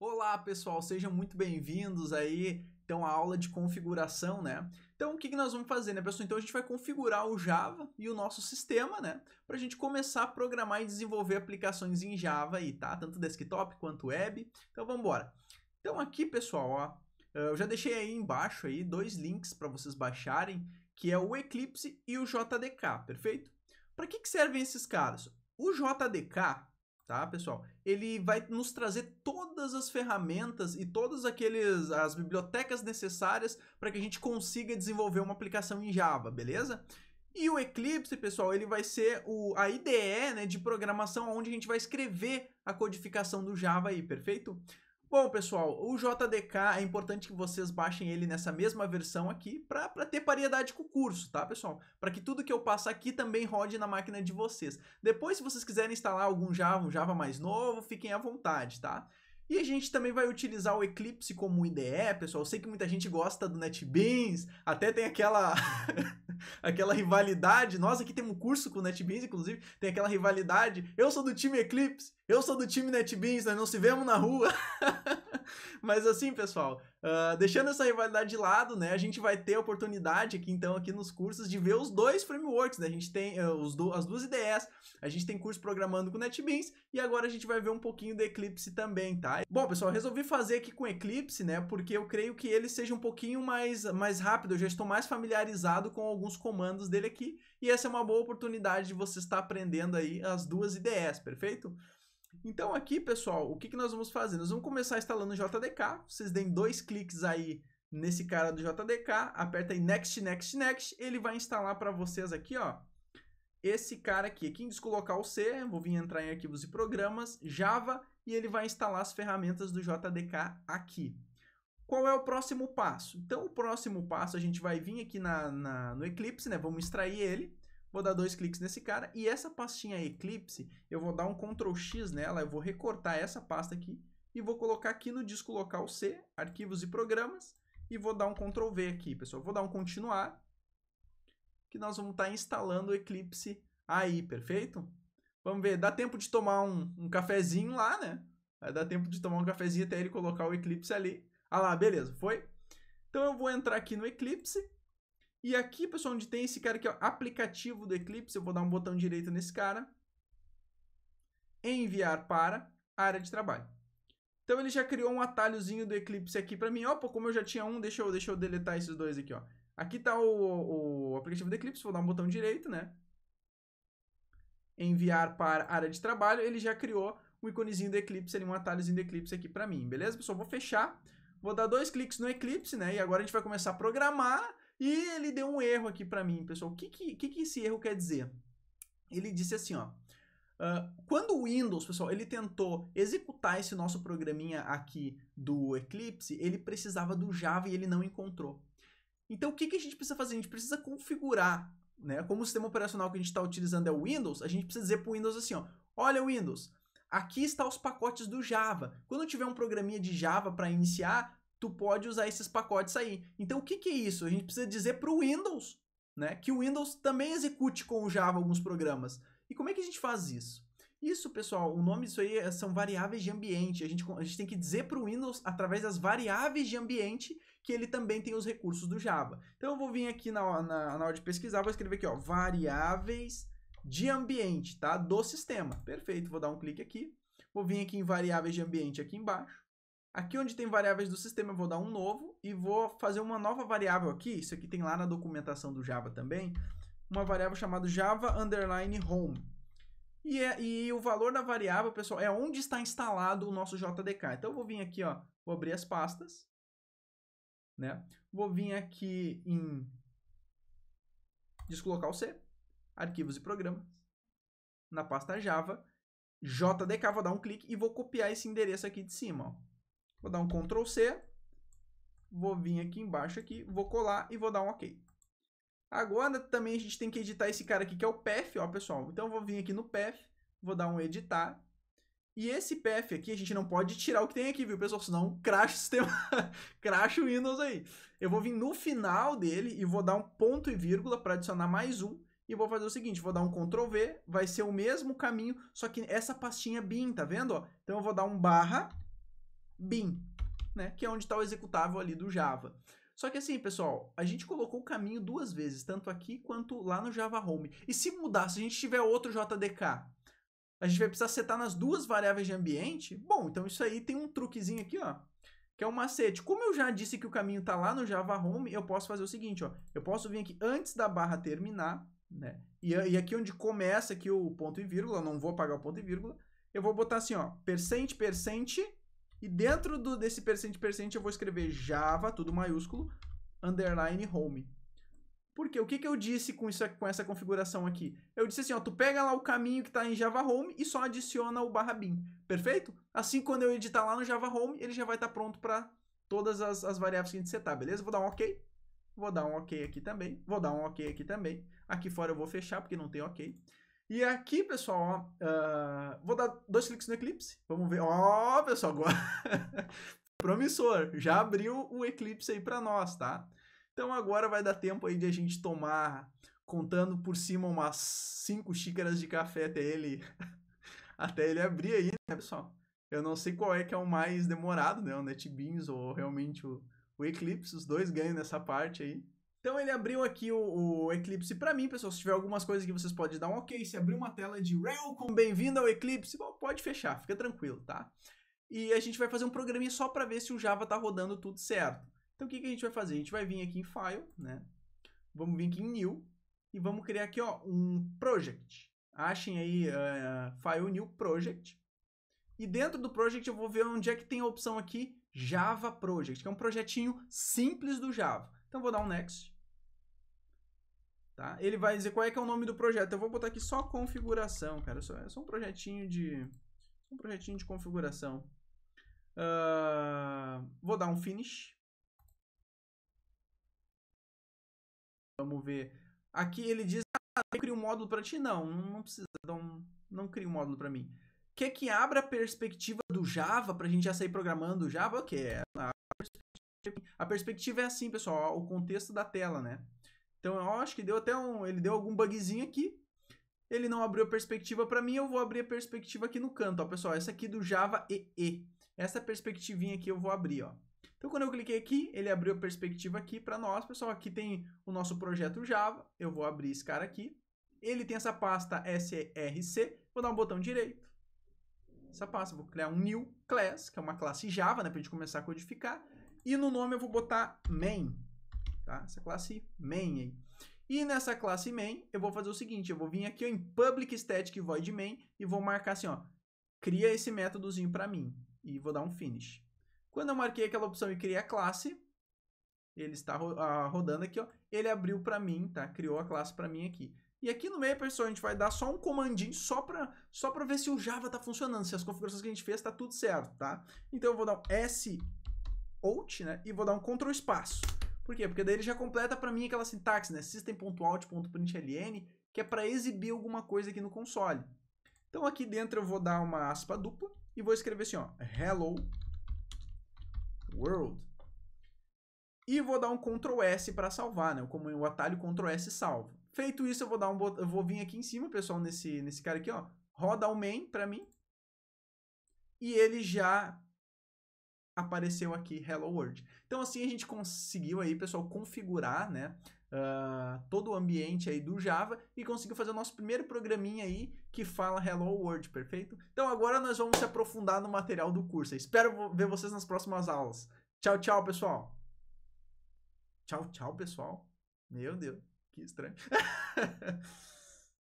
Olá pessoal, sejam muito bem-vindos aí. Então a aula de configuração, né? Então o que, que nós vamos fazer, né, pessoal? Então a gente vai configurar o Java e o nosso sistema, né? Para a gente começar a programar e desenvolver aplicações em Java aí, tá? Tanto desktop quanto web. Então vamos embora. Então aqui, pessoal, ó, eh, eu já deixei aí embaixo aí dois links para vocês baixarem, que é o Eclipse e o JDK, perfeito? Para que, que servem esses caras? O JDK tá, pessoal? Ele vai nos trazer todas as ferramentas e todas aqueles as bibliotecas necessárias para que a gente consiga desenvolver uma aplicação em Java, beleza? E o Eclipse, pessoal, ele vai ser o, a IDE né, de programação onde a gente vai escrever a codificação do Java aí, perfeito? Bom, pessoal, o JDK é importante que vocês baixem ele nessa mesma versão aqui para ter paridade com o curso, tá, pessoal? Para que tudo que eu passo aqui também rode na máquina de vocês. Depois, se vocês quiserem instalar algum Java, um Java mais novo, fiquem à vontade, tá? E a gente também vai utilizar o Eclipse como IDE, pessoal. Eu sei que muita gente gosta do NetBeans, até tem aquela aquela rivalidade. Nós aqui temos um curso com o NetBeans, inclusive, tem aquela rivalidade. Eu sou do time Eclipse, eu sou do time NetBeans, nós não se vemos na rua. Mas assim, pessoal, uh, deixando essa rivalidade de lado, né? A gente vai ter a oportunidade aqui, então, aqui nos cursos de ver os dois frameworks, né? A gente tem uh, os do, as duas ideias, a gente tem curso programando com NetBeans e agora a gente vai ver um pouquinho do Eclipse também, tá? Bom, pessoal, resolvi fazer aqui com Eclipse, né? Porque eu creio que ele seja um pouquinho mais, mais rápido, eu já estou mais familiarizado com alguns comandos dele aqui e essa é uma boa oportunidade de você estar aprendendo aí as duas ideias, perfeito? Então aqui, pessoal, o que, que nós vamos fazer? Nós vamos começar instalando o JDK. Vocês deem dois cliques aí nesse cara do JDK, aperta aí Next, Next, Next. Ele vai instalar para vocês aqui, ó, esse cara aqui. Aqui em descolocar o C, vou vir entrar em arquivos e programas, Java, e ele vai instalar as ferramentas do JDK aqui. Qual é o próximo passo? Então, o próximo passo, a gente vai vir aqui na, na no Eclipse, né? Vamos extrair ele. Vou dar dois cliques nesse cara e essa pastinha Eclipse, eu vou dar um Ctrl X nela, eu vou recortar essa pasta aqui e vou colocar aqui no disco local C, arquivos e programas, e vou dar um Ctrl V aqui, pessoal. Vou dar um continuar, que nós vamos estar tá instalando o Eclipse aí, perfeito? Vamos ver, dá tempo de tomar um, um cafezinho lá, né? Vai dar tempo de tomar um cafezinho até ele colocar o Eclipse ali. Ah lá, beleza, foi? Então eu vou entrar aqui no Eclipse, e aqui, pessoal, onde tem esse cara que é o aplicativo do Eclipse, eu vou dar um botão direito nesse cara. Enviar para área de trabalho. Então ele já criou um atalhozinho do Eclipse aqui para mim. Opa, como eu já tinha um, deixa eu, deixa eu deletar esses dois aqui, ó. Aqui tá o, o aplicativo do Eclipse, vou dar um botão direito, né? Enviar para área de trabalho, ele já criou um iconezinho do Eclipse ali, um atalhozinho do Eclipse aqui para mim, beleza? Pessoal, vou fechar, vou dar dois cliques no Eclipse, né? E agora a gente vai começar a programar e ele deu um erro aqui para mim, pessoal. O que, que, que, esse erro quer dizer? Ele disse assim, ó. Uh, quando o Windows, pessoal, ele tentou executar esse nosso programinha aqui do Eclipse, ele precisava do Java e ele não encontrou. Então, o que, que a gente precisa fazer? A gente precisa configurar, né? Como o sistema operacional que a gente está utilizando é o Windows, a gente precisa dizer para o Windows assim, ó. Olha, Windows, aqui está os pacotes do Java. Quando tiver um programinha de Java para iniciar, tu pode usar esses pacotes aí. Então o que, que é isso? A gente precisa dizer para o Windows, né, que o Windows também execute com o Java alguns programas. E como é que a gente faz isso? Isso, pessoal, o nome disso aí é, são variáveis de ambiente. A gente, a gente tem que dizer para o Windows, através das variáveis de ambiente, que ele também tem os recursos do Java. Então eu vou vir aqui na, na, na hora de pesquisar, vou escrever aqui, ó, variáveis de ambiente, tá? Do sistema. Perfeito, vou dar um clique aqui. Vou vir aqui em variáveis de ambiente aqui embaixo. Aqui onde tem variáveis do sistema, eu vou dar um novo e vou fazer uma nova variável aqui. Isso aqui tem lá na documentação do Java também. Uma variável chamada Java Underline Home. E, é, e o valor da variável, pessoal, é onde está instalado o nosso JDK. Então eu vou vir aqui, ó, vou abrir as pastas, né? Vou vir aqui em deslocar o C, arquivos e programas, na pasta Java, JDK, vou dar um clique e vou copiar esse endereço aqui de cima, ó. Vou dar um Ctrl C, vou vir aqui embaixo aqui, vou colar e vou dar um OK. Agora também a gente tem que editar esse cara aqui que é o path, ó pessoal. Então eu vou vir aqui no path, vou dar um editar. E esse path aqui a gente não pode tirar o que tem aqui, viu pessoal? Senão crash o sistema, crash o Windows aí. Eu vou vir no final dele e vou dar um ponto e vírgula para adicionar mais um. E vou fazer o seguinte, vou dar um Ctrl V, vai ser o mesmo caminho, só que essa pastinha bin, tá vendo? Ó? Então eu vou dar um barra, bin, né? Que é onde está o executável ali do Java. Só que assim, pessoal, a gente colocou o caminho duas vezes, tanto aqui quanto lá no Java Home. E se mudar, se a gente tiver outro JDK, a gente vai precisar setar nas duas variáveis de ambiente? Bom, então isso aí tem um truquezinho aqui, ó, que é um macete. Como eu já disse que o caminho está lá no Java Home, eu posso fazer o seguinte, ó. Eu posso vir aqui antes da barra terminar, né? E, e aqui onde começa aqui o ponto e vírgula, não vou apagar o ponto e vírgula, eu vou botar assim, ó, percent, percent, e dentro do, desse percent percent eu vou escrever Java, tudo maiúsculo, underline home. Porque o que, que eu disse com, isso, com essa configuração aqui? Eu disse assim, ó, tu pega lá o caminho que tá em Java Home e só adiciona o barra bin, perfeito? Assim, quando eu editar lá no Java Home, ele já vai estar tá pronto para todas as, as variáveis que a gente setar, beleza? Vou dar um OK, vou dar um OK aqui também, vou dar um OK aqui também. Aqui fora eu vou fechar porque não tem OK. E aqui, pessoal, uh, vou dar dois cliques no Eclipse. Vamos ver. Ó, oh, pessoal, agora... promissor. Já abriu o Eclipse aí para nós, tá? Então agora vai dar tempo aí de a gente tomar, contando por cima umas cinco xícaras de café até ele, até ele abrir aí, né, pessoal? Eu não sei qual é que é o mais demorado, né? O NetBeans ou realmente o, o Eclipse. Os dois ganham nessa parte aí. Então ele abriu aqui o, o Eclipse para mim, pessoal. Se tiver algumas coisas que vocês podem dar um ok, se abrir uma tela de Welcome, bem-vindo ao Eclipse, bom, pode fechar, fica tranquilo, tá? E a gente vai fazer um programinha só para ver se o Java tá rodando tudo certo. Então o que, que a gente vai fazer? A gente vai vir aqui em File, né? Vamos vir aqui em New e vamos criar aqui, ó, um Project. Achem aí uh, File New Project. E dentro do Project eu vou ver onde é que tem a opção aqui Java Project, que é um projetinho simples do Java. Então vou dar um Next. Tá? Ele vai dizer qual é que é o nome do projeto. Eu vou botar aqui só configuração, cara. Só, é só um projetinho de um projetinho de configuração. Uh, vou dar um finish. Vamos ver. Aqui ele diz, ah, eu crio um módulo para ti. Não, não precisa Não cria um módulo para mim. Quer que abra a perspectiva do Java para a gente já sair programando Java? Ok, é, a perspectiva é assim, pessoal. O contexto da tela, né? Então eu acho que deu até um. Ele deu algum bugzinho aqui. Ele não abriu a perspectiva para mim, eu vou abrir a perspectiva aqui no canto, ó, pessoal. Essa aqui do Java EE. Essa perspectivinha aqui eu vou abrir, ó. Então, quando eu cliquei aqui, ele abriu a perspectiva aqui para nós, pessoal. Aqui tem o nosso projeto Java. Eu vou abrir esse cara aqui. Ele tem essa pasta SRC. Vou dar um botão direito. Essa pasta, vou criar um new class, que é uma classe Java, né, para a gente começar a codificar. E no nome eu vou botar main tá? Essa classe main aí. E nessa classe main, eu vou fazer o seguinte, eu vou vir aqui ó, em public static void main e vou marcar assim, ó, cria esse métodozinho para mim e vou dar um finish. Quando eu marquei aquela opção e criei a classe, ele está ah, rodando aqui, ó, ele abriu para mim, tá? Criou a classe para mim aqui. E aqui no meio, pessoal, a gente vai dar só um comandinho só para só pra ver se o Java tá funcionando, se as configurações que a gente fez tá tudo certo, tá? Então eu vou dar um S out, né? E vou dar um control espaço. Por quê? Porque daí ele já completa para mim aquela sintaxe, né? System.out.println, que é para exibir alguma coisa aqui no console. Então aqui dentro eu vou dar uma aspa dupla e vou escrever assim, ó, hello world. E vou dar um Ctrl S para salvar, né? Como o atalho Ctrl S salva. Feito isso, eu vou dar um bot... eu vou vir aqui em cima, pessoal, nesse nesse cara aqui, ó, roda o main para mim. E ele já apareceu aqui Hello World. Então assim a gente conseguiu aí, pessoal, configurar, né, uh, todo o ambiente aí do Java e conseguiu fazer o nosso primeiro programinha aí que fala Hello World, perfeito? Então agora nós vamos se aprofundar no material do curso. Eu espero ver vocês nas próximas aulas. Tchau, tchau, pessoal. Tchau, tchau, pessoal. Meu Deus, que estranho.